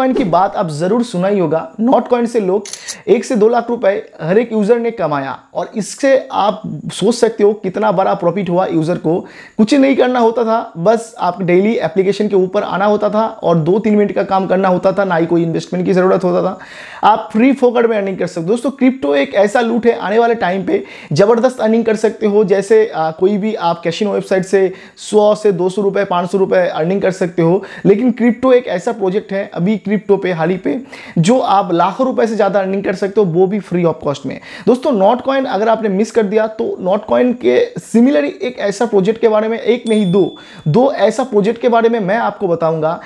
coin की बात आप जरूर सुना ही होगा नॉट कॉइन से लोग एक से दो लाख रुपए हर एक यूजर ने कमाया और इससे आप सोच सकते हो कितना बड़ा प्रॉफिट हुआ यूजर को कुछ नहीं करना होता था बस आप डेली एप्लीकेशन के ऊपर आना होता था और दो तीन मिनट का काम करना होता था ना ही कोई इन्वेस्टमेंट की जरूरत होता था आप फ्री फोकट में अर्निंग कर सकते हो दोस्तों क्रिप्टो एक ऐसा लूट है आने वाले टाइम पे जबरदस्त अर्निंग कर सकते हो जैसे कोई भी आप कैशिनो वेबसाइट से सौ से दो सौ रुपए पांच सौ रुपए अर्निंग कर सकते हो लेकिन क्रिप्टो एक ऐसा प्रोजेक्ट है अभी क्रिप्टो पे हाल ही पे जो आप लाखों रुपए से ज़्यादा अर्निंग कर सकते हो वो भी फ्री ऑफ कॉस्ट में दोस्तों नॉट कॉइन अगर आपने मिस कर दिया तो नॉट कॉइन के सिमिलर एक ऐसा प्रोजेक्ट के बारे में एक नहीं दो दो ऐसा प्रोजेक्ट के बारे में मैं आपको बताऊंगा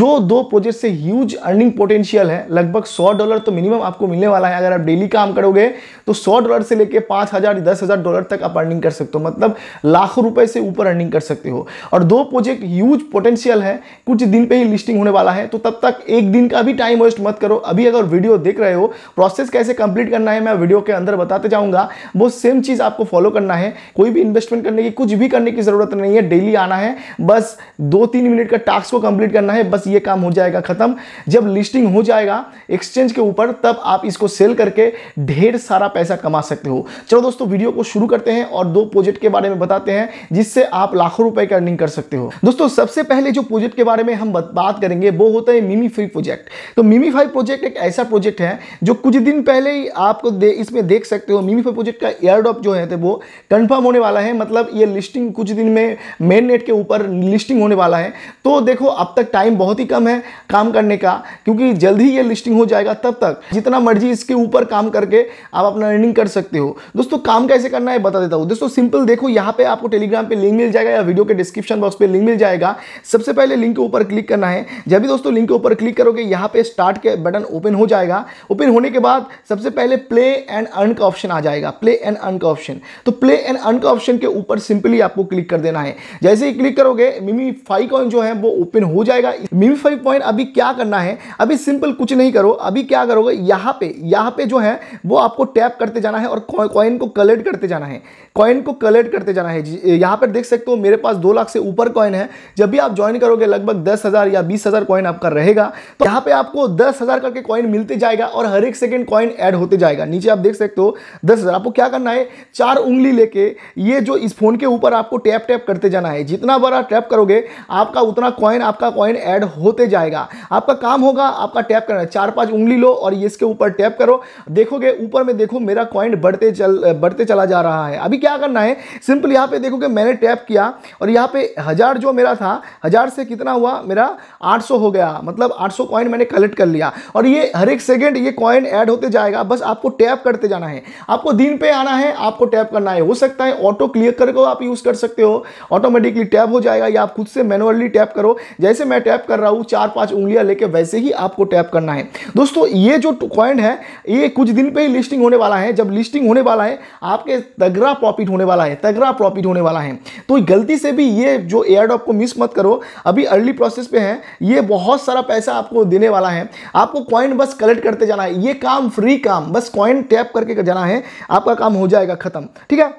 जो दो प्रोजेक्ट से ह्यूज अर्निंग पोटेंशियल है लगभग सौ डॉलर तो मिनिमम आपको मिलने वाला है अगर आप डेली काम करोगे तो सौ डॉलर से लेकर पांच हज़ार दस हज़ार डॉलर तक आप अर्निंग कर सकते हो मतलब लाखों रुपए से ऊपर अर्निंग कर सकते हो और दो प्रोजेक्ट ह्यूज पोटेंशियल है कुछ दिन पे ही लिस्टिंग होने वाला है तो तब तक एक दिन का भी टाइम वेस्ट मत करो अभी अगर वीडियो देख रहे हो प्रोसेस कैसे कंप्लीट करना है मैं वीडियो के अंदर बताते जाऊंगा वो सेम चीज़ आपको फॉलो करना है कोई भी इन्वेस्टमेंट करने की कुछ भी करने की ज़रूरत नहीं है डेली आना है बस दो तीन मिनट का टास्क को कंप्लीट करना है बस ये काम हो जाएगा ख़त्म जब लिस्टिंग हो जाएगा एक्सचेंज के ऊपर तब आप इसको सेल करके ढेर सारा पैसा कमा सकते हो चलो दोस्तों वीडियो को शुरू करते हैं और दो प्रोजेक्ट के बारे में बताते हैं जिससे आप लाखों रुपए की अर्निंग कर सकते हो दोस्तों सबसे पहले जो प्रोजेक्ट के बारे में हम बात करेंगे वो होता है मिमी फ्री प्रोजेक्ट तो मिमी फाइव प्रोजेक्ट प्रोजेक्ट एक ऐसा प्रोजेक्ट है जो कुछ दिन पहले ही आपको दे, इसमें देख सकते हो मीमी मीमीफाई प्रोजेक्ट का एयर ड्रॉप जो है थे तो वो कंफर्म होने वाला है मतलब ये लिस्टिंग कुछ दिन में मेन नेट के ऊपर लिस्टिंग होने वाला है तो देखो अब तक टाइम बहुत ही कम है काम करने का क्योंकि जल्द ही ये लिस्टिंग हो जाएगा तब तक जितना मर्जी इसके ऊपर काम करके आप अपना अर्निंग कर सकते हो दोस्तों काम कैसे करना है बता देता हूँ दोस्तों सिंपल देखो यहाँ पे आपको टेलीग्राम पर लिंक मिल जाएगा या वीडियो के डिस्क्रिप्शन बॉक्स पर लिंक मिल जाएगा सबसे पहले लिंक के ऊपर क्लिक करना है जब भी दोस्तों लिंक के ऊपर क्लिक करोगे यहाँ पे स्टार्ट के बटन बटन ओपन हो जाएगा ओपन होने के बाद सबसे पहले प्ले एंड अर्न का ऑप्शन आ जाएगा प्ले एंड अर्न का ऑप्शन तो प्ले एंड अर्न का ऑप्शन के ऊपर सिंपली आपको क्लिक कर देना है जैसे ही क्लिक करोगे मिमी फाइव कॉइन जो है वो ओपन हो जाएगा मिमी फाइव पॉइंट अभी क्या करना है अभी सिंपल कुछ नहीं करो अभी क्या करोगे यहाँ पे यहाँ पे जो है वो आपको टैप करते जाना है और कॉइन को कलेक्ट करते जाना है कॉइन को कलेक्ट करते जाना है यहाँ पर देख सकते हो मेरे पास दो लाख से ऊपर कॉइन है जब भी आप ज्वाइन करोगे लगभग दस हजार या बीस हजार कॉइन आपका रहेगा तो यहाँ पे आपको दस हजार का करके कॉइन मिलते जाएगा और हर एक सेकेंड कॉइन ऐड होते जाएगा नीचे आप देख सकते हो दस हज़ार आपको क्या करना है चार उंगली लेके ये जो इस फोन के ऊपर आपको टैप टैप करते जाना है जितना बड़ा टैप करोगे आपका उतना कॉइन आपका कॉइन ऐड होते जाएगा आपका काम होगा आपका टैप करना है चार पाँच उंगली लो और इसके ऊपर टैप करो देखोगे ऊपर में देखो मेरा कॉइन बढ़ते चल बढ़ते चला जा रहा है अभी क्या करना है सिंपल यहाँ पर देखोगे मैंने टैप किया और यहाँ पर हज़ार जो मेरा था हज़ार से कितना हुआ मेरा आठ हो गया मतलब आठ कॉइन मैंने कलेक्ट कर लिया और ये हर एक सेकेंड ये कॉइन ऐड होते जाएगा बस आपको टैप करते जाना है आपको दिन पे आना है आपको टैप करना है हो सकता है ऑटो क्लियर करके आप यूज़ कर सकते हो ऑटोमेटिकली टैप हो जाएगा या आप खुद से मैनुअली टैप करो जैसे मैं टैप कर रहा हूँ चार पाँच उंगलियाँ लेके वैसे ही आपको टैप करना है दोस्तों ये जो कॉइन है ये कुछ दिन पर ही लिस्टिंग होने वाला है जब लिस्टिंग होने वाला है आपके तगड़ा प्रॉफिट होने वाला है तगड़ा प्रॉफिट होने वाला है तो गलती से भी ये जो एयरडॉप को मिस मत करो अभी अर्ली प्रोसेस पे है ये बहुत सारा पैसा आपको देने वाला है आपको आपको कॉइन बस कलेक्ट करते जाना है ये काम फ्री काम बस कॉइन टैप करके जाना है आपका काम हो जाएगा खत्म ठीक है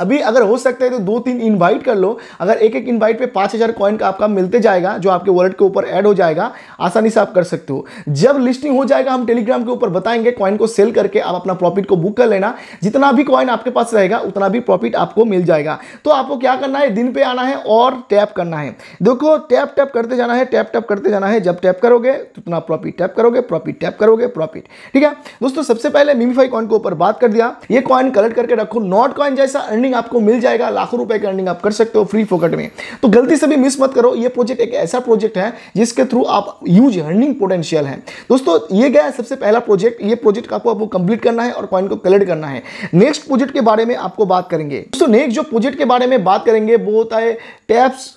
अभी अगर हो सकता है तो दो तीन इनवाइट कर लो अगर एक एक इनवाइट पे पाँच हज़ार कॉइन का आपका मिलते जाएगा जो आपके वॉलेट के ऊपर ऐड हो जाएगा आसानी से आप कर सकते हो जब लिस्टिंग हो जाएगा हम टेलीग्राम के ऊपर बताएंगे कॉइन को सेल करके आप अपना प्रॉफिट को बुक कर लेना जितना भी कॉइन आपके पास रहेगा उतना भी प्रॉफिट आपको मिल जाएगा तो आपको क्या करना है दिन पे आना है और टैप करना है देखो टैप टैप करते जाना है टैप टैप करते जाना है जब टैप करोगे तो उतना प्रॉफिट टैप करोगे प्रॉफिट टैप करोगे प्रॉफिट ठीक है दोस्तों सबसे पहले मिमीफाई कॉइन के ऊपर बात कर दिया ये कॉइन कलेक्ट करके रखो नॉट कॉइन जैसा अर्निंग आपको मिल जाएगा लाखों रुपए की अर्निंग आप कर सकते हो फ्री फोकट में तो गलती से भी मिस मत करो ये प्रोजेक्ट एक ऐसा प्रोजेक्ट है जिसके थ्रू आप यूज अर्निंग पोटेंशियल है दोस्तों ये गया सबसे पहला प्रोजेक्ट ये प्रोजेक्ट आपको आपको कंप्लीट करना है और कॉइन को कलेक्ट करना है नेक्स्ट प्रोजेक्ट के बारे में आपको बात करेंगे दोस्तों नेक्स्ट जो प्रोजेक्ट के बारे में बात करेंगे वो होता है टैप्स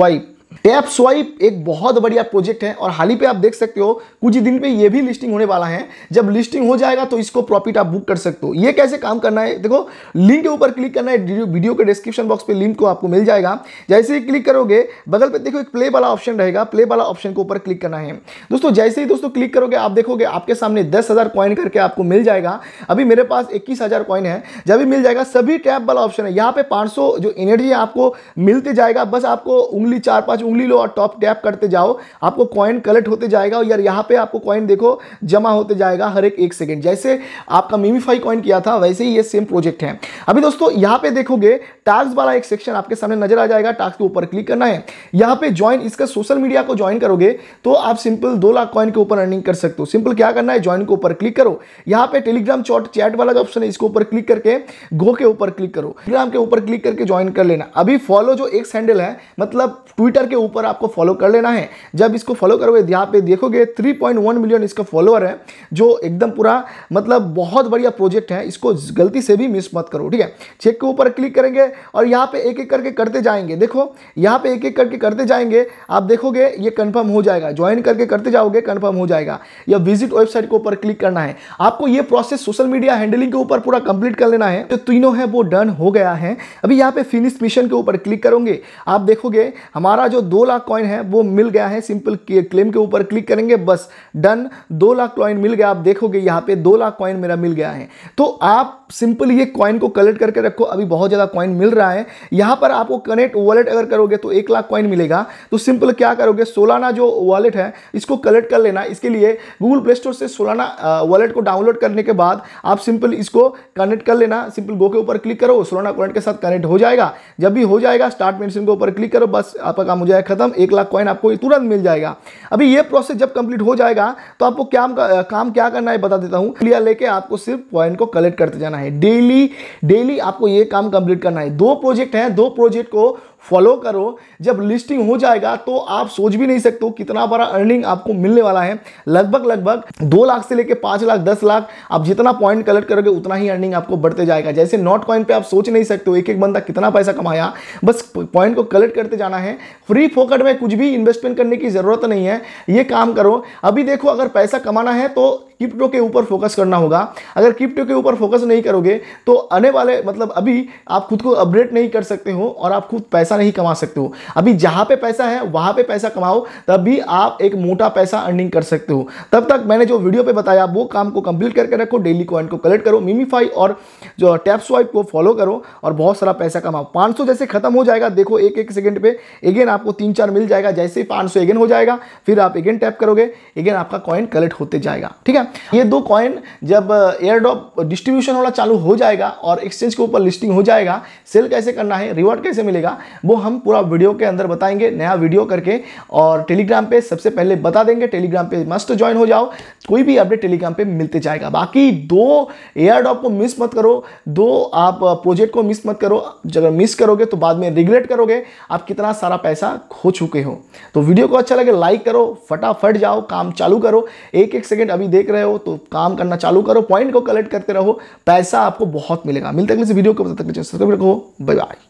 वाइप टैप स्वाइप एक बहुत बढ़िया प्रोजेक्ट है और हाल ही पे आप देख सकते हो कुछ ही दिन पे ये भी लिस्टिंग होने वाला है जब लिस्टिंग हो जाएगा तो इसको प्रॉफिट आप बुक कर सकते हो ये कैसे काम करना है देखो लिंक के ऊपर क्लिक करना है वीडियो के डिस्क्रिप्शन बॉक्स पे लिंक को आपको मिल जाएगा जैसे ही क्लिक करोगे बगल पर देखो एक प्ले वाला ऑप्शन रहेगा प्ले वाला ऑप्शन के ऊपर क्लिक करना है दोस्तों जैसे ही दोस्तों क्लिक करोगे आप देखोगे आपके सामने दस हज़ार कॉइन करके आपको मिल जाएगा अभी मेरे पास इक्कीस हज़ार कॉइन है जब भी मिल जाएगा सभी टैप वाला ऑप्शन है यहाँ पे पांच जो एनर्जी आपको मिलते जाएगा बस आपको उंगली चार पांच पांच उंगली लो और टॉप टैप करते जाओ आपको कॉइन कलेक्ट होते जाएगा और यार यहाँ पे आपको कॉइन देखो जमा होते जाएगा हर एक एक सेकेंड जैसे आपका मीमीफाई कॉइन किया था वैसे ही ये सेम प्रोजेक्ट है अभी दोस्तों यहाँ पे देखोगे टास्क वाला एक सेक्शन आपके सामने नजर आ जाएगा टास्क के ऊपर क्लिक करना है यहाँ पे ज्वाइन इसका सोशल मीडिया को ज्वाइन करोगे तो आप सिंपल दो लाख कॉइन के ऊपर अर्निंग कर सकते हो सिंपल क्या करना है ज्वाइन के ऊपर क्लिक करो यहाँ पे टेलीग्राम चॉट चैट वाला जो ऑप्शन है इसके ऊपर क्लिक करके गो के ऊपर क्लिक करो टेलीग्राम के ऊपर क्लिक करके ज्वाइन कर लेना अभी फॉलो जो एक सैंडल है मतलब ट्विटर के ऊपर आपको फॉलो कर लेना है जब इसको फॉलो करोगे यहाँ पे देखोगे 3.1 मिलियन इसका फॉलोअर है जो एकदम पूरा मतलब बहुत बढ़िया प्रोजेक्ट है इसको गलती से भी मिस मत करो ठीक है चेक के ऊपर क्लिक करेंगे और यहाँ पे एक एक करके करते जाएंगे देखो यहाँ पे एक एक करके करते जाएंगे आप देखोगे ये कन्फर्म हो जाएगा ज्वाइन करके करते जाओगे कन्फर्म हो जाएगा या विजिट वेबसाइट के ऊपर क्लिक करना है आपको ये प्रोसेस सोशल मीडिया हैंडलिंग के ऊपर पूरा कंप्लीट कर लेना है तो तीनों है वो डन हो गया है अभी यहाँ पे फिनिश मिशन के ऊपर क्लिक करोगे आप देखोगे हमारा जो जो दो लाख कॉइन है वो मिल गया है सिंपल क्लेम के ऊपर क्लिक करेंगे बस डन दो लाख कॉइन मिल गया आप देखोगे यहाँ पे दो लाख कॉइन मेरा मिल गया है तो आप सिंपल ये कॉइन को कलेक्ट करके रखो अभी बहुत ज़्यादा कॉइन मिल रहा है यहाँ पर आपको कनेक्ट वॉलेट अगर करोगे तो एक लाख कॉइन मिलेगा तो सिंपल क्या करोगे सोलाना जो वॉलेट है इसको कलेक्ट कर लेना इसके लिए गूगल प्ले स्टोर से सोलाना वॉलेट को डाउनलोड करने के बाद आप सिंपल इसको कनेक्ट कर लेना सिंपल गो के ऊपर क्लिक करो सोलाना वॉलेट के साथ कनेक्ट हो जाएगा जब भी हो जाएगा स्टार्ट मेडिसिन के ऊपर क्लिक करो बस आपका काम जाएगा खत्म एक लाख कॉइन आपको तुरंत मिल जाएगा अभी ये प्रोसेस जब कंप्लीट हो जाएगा तो आपको क्या काम क्या करना है बता देता हूँ क्लियर लेके आपको सिर्फ पॉइंट को कलेक्ट करते जाना है डेली डेली आपको ये काम कंप्लीट करना है दो प्रोजेक्ट हैं दो प्रोजेक्ट को फॉलो करो जब लिस्टिंग हो जाएगा तो आप सोच भी नहीं सकते हो कितना बड़ा अर्निंग आपको मिलने वाला है लगभग लगभग दो लाख से लेकर पाँच लाख दस लाख आप जितना पॉइंट कलेक्ट करोगे उतना ही अर्निंग आपको बढ़ते जाएगा जैसे नॉट कॉइन पे आप सोच नहीं सकते हो एक एक बंदा कितना पैसा कमाया बस पॉइंट को कलेक्ट करते जाना है फ्री फोकट में कुछ भी इन्वेस्टमेंट करने की ज़रूरत नहीं है ये काम करो अभी देखो अगर पैसा कमाना है तो क्रिप्टो के ऊपर फोकस करना होगा अगर क्रिप्टो के ऊपर फोकस नहीं करोगे तो आने वाले मतलब अभी आप खुद को अपडेट नहीं कर सकते हो और आप खुद पैसा नहीं कमा सकते हो अभी जहाँ पे पैसा है वहाँ पे पैसा कमाओ तब भी आप एक मोटा पैसा अर्निंग कर सकते हो तब तक मैंने जो वीडियो पे बताया वो काम को कंप्लीट करके रखो डेली कॉइन को कलेक्ट करो मिमीफाई और जो टैप स्वाइप को फॉलो करो और बहुत सारा पैसा कमाओ पांच जैसे खत्म हो जाएगा देखो एक एक सेकेंड पे अगेन आपको तीन चार मिल जाएगा जैसे ही पांच अगेन हो जाएगा फिर आप अगेन टैप करोगे अगेन आपका कॉइन कलेक्ट होते जाएगा ठीक है ये दो कॉइन जब एयर ड्रॉप डिस्ट्रीब्यूशन वाला चालू हो जाएगा और एक्सचेंज के ऊपर लिस्टिंग हो जाएगा सेल कैसे करना है रिवॉर्ड कैसे मिलेगा वो हम पूरा वीडियो के अंदर बताएंगे नया वीडियो करके और टेलीग्राम पे सबसे पहले बता देंगे टेलीग्राम पे मस्ट ज्वाइन हो जाओ कोई भी अपडेट टेलीग्राम पे मिलते जाएगा बाकी दो एयर ड्रॉप को मिस मत करो दो आप प्रोजेक्ट को मिस मत करो अगर मिस करोगे तो बाद में रिग्रेट करोगे आप कितना सारा पैसा खो चुके हो तो वीडियो को अच्छा लगे लाइक करो फटाफट जाओ काम चालू करो एक एक सेकेंड अभी देख रहे रहे हो तो काम करना चालू करो पॉइंट को कलेक्ट करते रहो पैसा आपको बहुत मिलेगा मिलते हैं वीडियो को बताते बाय बाय